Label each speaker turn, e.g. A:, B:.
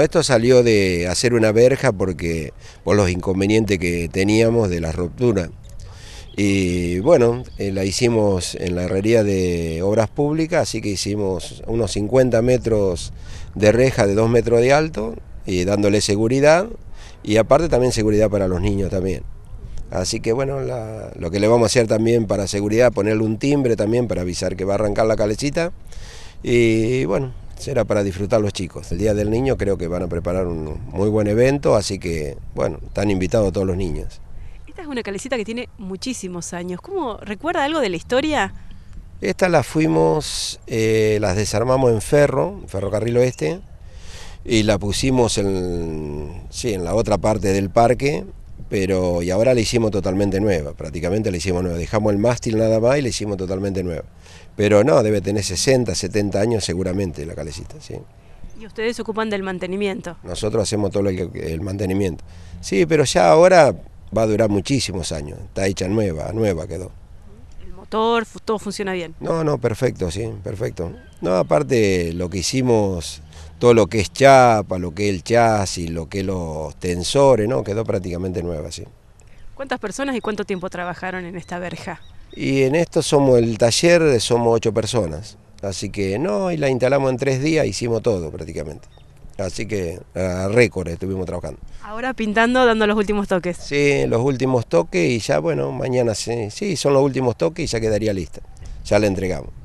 A: Pues esto salió de hacer una verja porque por los inconvenientes que teníamos de la ruptura. Y bueno, eh, la hicimos en la herrería de obras públicas, así que hicimos unos 50 metros de reja de 2 metros de alto, y dándole seguridad, y aparte también seguridad para los niños también. Así que bueno, lo que le vamos a hacer también para seguridad, ponerle un timbre también para avisar que va a arrancar la calecita. Y bueno, era para disfrutar los chicos. El Día del Niño creo que van a preparar un muy buen evento, así que, bueno, están invitados todos los niños.
B: Esta es una calecita que tiene muchísimos años. ¿Cómo recuerda algo de la historia?
A: Esta la fuimos, eh, las desarmamos en Ferro, Ferrocarril Oeste, y la pusimos en, sí, en la otra parte del parque pero y ahora la hicimos totalmente nueva, prácticamente la hicimos nueva, dejamos el mástil nada más y le hicimos totalmente nueva. Pero no, debe tener 60, 70 años seguramente la calecita, sí.
B: ¿Y ustedes se ocupan del mantenimiento?
A: Nosotros hacemos todo el, el mantenimiento. Sí, pero ya ahora va a durar muchísimos años, está hecha nueva, nueva quedó.
B: ¿El motor, todo funciona bien? No,
A: no, perfecto, sí, perfecto. No, aparte lo que hicimos todo lo que es chapa, lo que es el chasis, lo que es los tensores, ¿no? Quedó prácticamente nueva, sí.
B: ¿Cuántas personas y cuánto tiempo trabajaron en esta verja?
A: Y en esto somos el taller, eh, somos ocho personas. Así que no, y la instalamos en tres días, hicimos todo prácticamente. Así que a récord estuvimos trabajando. Ahora pintando, dando los últimos toques. Sí, los últimos toques y ya, bueno, mañana sí, sí son los últimos toques y ya quedaría lista. Ya la entregamos.